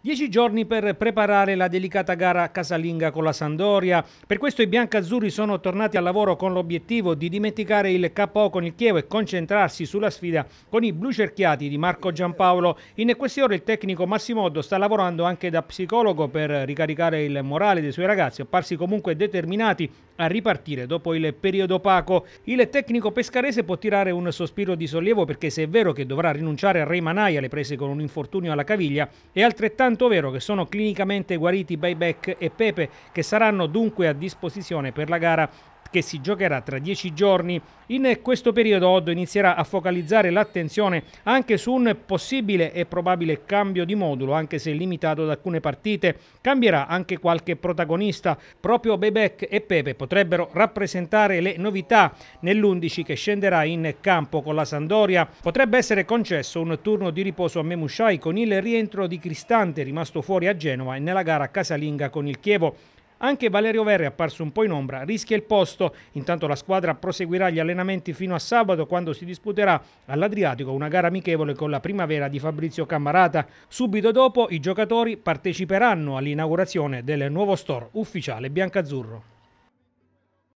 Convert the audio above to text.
Dieci giorni per preparare la delicata gara casalinga con la Sandoria. Per questo i biancazzurri sono tornati al lavoro con l'obiettivo di dimenticare il KO con il Chievo e concentrarsi sulla sfida con i blu cerchiati di Marco Giampaolo. In queste ore il tecnico Massimoddo sta lavorando anche da psicologo per ricaricare il morale dei suoi ragazzi, apparsi comunque determinati a ripartire dopo il periodo opaco. Il tecnico pescarese può tirare un sospiro di sollievo perché se è vero che dovrà rinunciare a Re Manai alle prese con un infortunio alla caviglia, è altrettanto tanto vero che sono clinicamente guariti Bayback e Pepe che saranno dunque a disposizione per la gara che si giocherà tra dieci giorni. In questo periodo Oddo inizierà a focalizzare l'attenzione anche su un possibile e probabile cambio di modulo, anche se limitato ad alcune partite. Cambierà anche qualche protagonista. Proprio Bebek e Pepe potrebbero rappresentare le novità nell'11 che scenderà in campo con la Sandoria. Potrebbe essere concesso un turno di riposo a Memushai con il rientro di Cristante rimasto fuori a Genova e nella gara casalinga con il Chievo. Anche Valerio Verri, apparso un po' in ombra, rischia il posto. Intanto la squadra proseguirà gli allenamenti fino a sabato quando si disputerà all'Adriatico una gara amichevole con la primavera di Fabrizio Cammarata. Subito dopo i giocatori parteciperanno all'inaugurazione del nuovo store ufficiale biancazzurro.